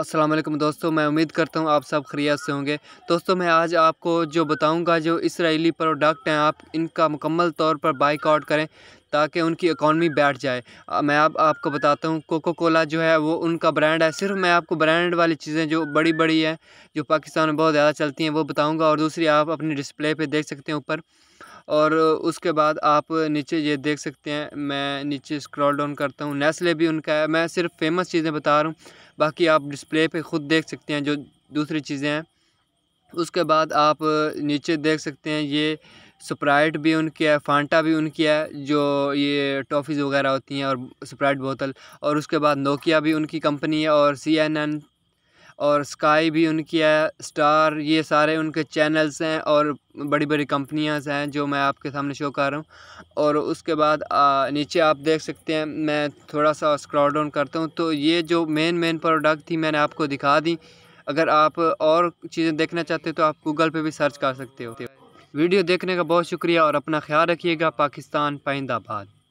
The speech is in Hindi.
असलम दोस्तों मैं उम्मीद करता हूँ आप सब खरियात से होंगे दोस्तों मैं आज आपको जो बताऊँगा जो इसराइली प्रोडक्ट हैं आप इनका मुकम्मल तौर पर बाइकआउट करें ताकि उनकी इकानमी बैठ जाए मैं आप आपको बताता हूँ कोको कोला जो है वो उनका ब्रांड है सिर्फ मैं आपको ब्रांड वाली चीज़ें जो बड़ी बड़ी हैं जो पाकिस्तान में बहुत ज़्यादा चलती हैं वो बताऊँगा और दूसरी आप अपनी डिस्प्ले पर देख सकते हैं ऊपर और उसके बाद आप नीचे ये देख सकते हैं मैं नीचे स्क्रॉल डाउन करता हूँ नेस्ले भी उनका है मैं सिर्फ फेमस चीज़ें बता रहा हूँ बाकी आप डिस्प्ले पे ख़ुद देख सकते हैं जो दूसरी चीज़ें हैं उसके बाद आप नीचे देख सकते हैं ये स्प्राइट भी उनकी है फांटा भी उनकी है जो ये टॉफ़ीज़ वगैरह होती हैं और स्प्राइट बोतल और उसके बाद नोकिया भी उनकी कंपनी है और सी एन एन और स्काई भी उनकी है स्टार ये सारे उनके चैनल्स हैं और बड़ी बड़ी कंपनियाज हैं जो मैं आपके सामने शो कर रहा हूँ और उसके बाद आ, नीचे आप देख सकते हैं मैं थोड़ा सा स्क्रॉल डाउन करता हूँ तो ये जो मेन मेन प्रोडक्ट थी मैंने आपको दिखा दी अगर आप और चीज़ें देखना चाहते हो तो आप गूगल पर भी सर्च कर सकते हो वीडियो देखने का बहुत शुक्रिया और अपना ख्याल रखिएगा पाकिस्तान पाइंदाबाद